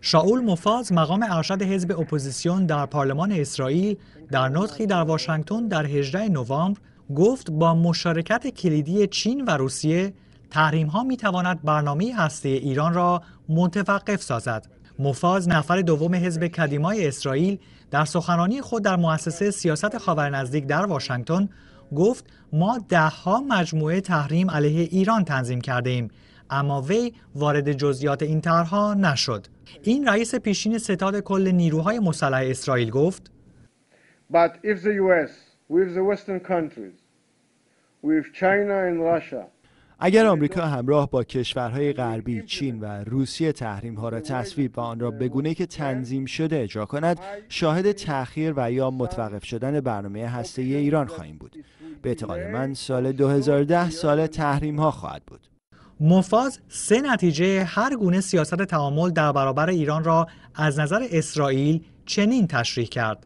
شاول مفاز مقام ارشد حزب اپوزیسیون در پارلمان اسرائیل در نطخی در واشنگتن در 18 نوامبر گفت با مشارکت کلیدی چین و روسیه تحریم ها می تواند برنامه هسته ایران را متوقف سازد مفاز نفر دوم حزب کدیمای اسرائیل در سخنرانی خود در مؤسسه سیاست خاور نزدیک در واشنگتن گفت ما دهها مجموعه تحریم علیه ایران تنظیم کرده ایم اما وی وارد جزئیات این طرحها نشد این رئیس پیشین ستاد کل نیروهای مسلح اسرائیل گفت اگر آمریکا همراه با کشورهای غربی چین و روسیه تحریم ها را تصویب و آن را بگونه که تنظیم شده اجرا کند شاهد تأخیر و یا متوقف شدن برنامه هسته ایران خواهیم بود به من سال 2010 سال تحریم ها خواهد بود مفاز سه نتیجه هر گونه سیاست تعامل در برابر ایران را از نظر اسرائیل چنین تشریح کرد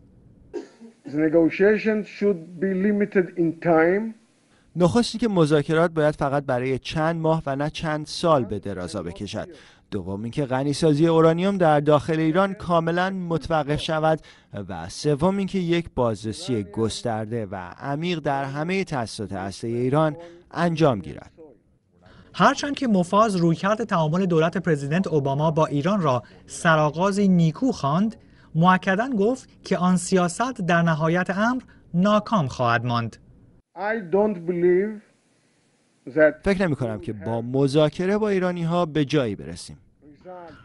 نخستی که مذاکرات باید فقط برای چند ماه و نه چند سال به درازا بکشد دوم اینکه غنیسازی اورانیوم در داخل ایران کاملا متوقف شود و سوم اینکه یک بازرسی گسترده و عمیق در همه تاسیسات هسته ایران انجام گیرد هرچند که مفاز رویکرد تعامل دولت پرزیدنت اوباما با ایران را سرآغاز نیکو خواند معکدا گفت که آن سیاست در نهایت امر ناکام خواهد ماند فکر نمی کنم که با مذاکره با ایرانی ها به جایی برسیم.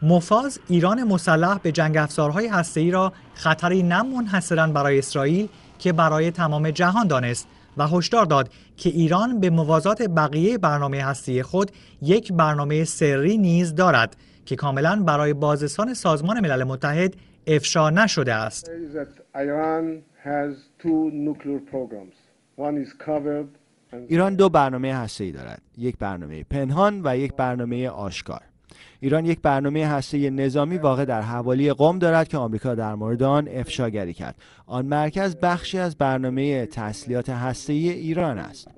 مفاز ایران مسلح به جنگ افزارهای هسته‌ای را خطری نه منحصرا برای اسرائیل که برای تمام جهان دانست و هشدار داد که ایران به موازات بقیه برنامه هستی خود یک برنامه سری نیز دارد که کاملا برای بازستان سازمان ملل متحد افشا نشده است. ایران دو برنامه ای دارد یک برنامه پنهان و یک برنامه آشکار ایران یک برنامه هسته نظامی واقع در حوالی قم دارد که آمریکا در مورد آن افشاگری کرد آن مرکز بخشی از برنامه تسلیحات هسته ایران است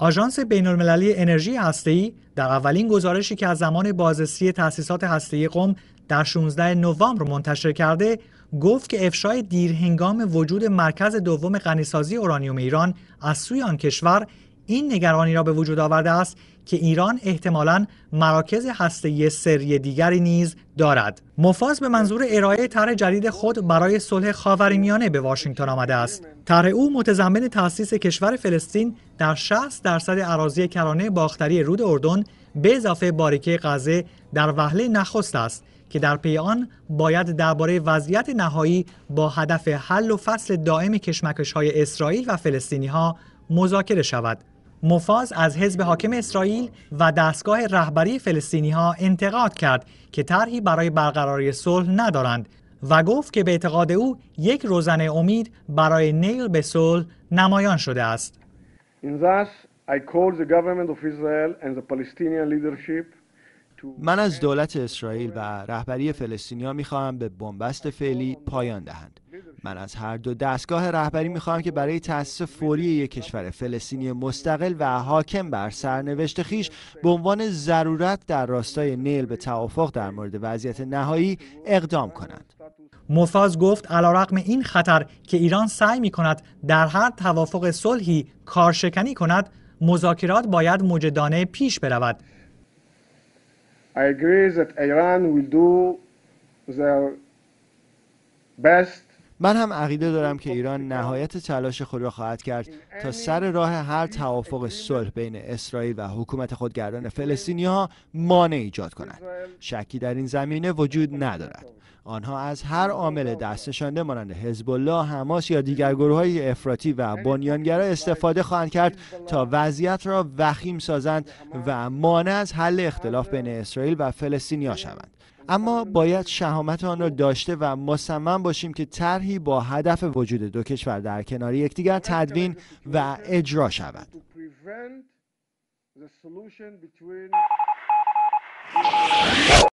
آژانس بین‌المللی انرژی هسته‌ای در اولین گزارشی که از زمان بازرسی تأسیسات هسته‌ای قم در 16 نوامبر منتشر کرده گفت که افشای دیرهنگام وجود مرکز دوم غنیسازی اورانیوم ایران از سوی آن کشور این نگرانی را به وجود آورده است که ایران احتمالا مراکز هسته سری دیگری نیز دارد مفاز به منظور ارائه طرح جدید خود برای صلح خاورمیانه به واشنگتن آمده است طرح او متضمن تأسیس کشور فلسطین در 60 درصد اراضی کرانه باختری رود اردن به اضافه باریکه غزه در وهله نخست است که در پی آن باید درباره وضعیت نهایی با هدف حل و فصل دائم کشمکش های اسرائیل و فلسطینی ها مذاکره شود مفاز از حزب حاکم اسرائیل و دستگاه رهبری فلسطینی ها انتقاد کرد که طرحی برای برقراری صلح ندارند و گفت که به اعتقاد او یک روزن امید برای نیل به صلح نمایان شده است. من از دولت اسرائیل و رهبری فلسطینیا میخواهم به بنبست فعلی پایان دهند من از هر دو دستگاه رهبری میخواهم که برای تأسیس فوری یک کشور فلسطینی مستقل و حاکم بر سرنوشت خیش به عنوان ضرورت در راستای نیل به توافق در مورد وضعیت نهایی اقدام کنند مفاز گفت علیرغم این خطر که ایران سعی می کند در هر توافق صلحی کارشکنی کند مذاکرات باید مجدانه پیش برود I agree that Iran will do their best من هم عقیده دارم که ایران نهایت تلاش خود را خواهد کرد تا سر راه هر توافق صلح بین اسرائیل و حکومت خودگردان فلسطینی ها مانع ایجاد کند شکی در این زمینه وجود ندارد آنها از هر عامل دست نشانده مانند حزب الله، حماس یا دیگر های افراطی و بنیانگرا استفاده خواهند کرد تا وضعیت را وخیم سازند و مانع از حل اختلاف بین اسرائیل و فلسطینیا شوند. اما باید شهامت آن را داشته و مصمم باشیم که طرحی با هدف وجود دو کشور در کنار یکدیگر تدوین و اجرا شود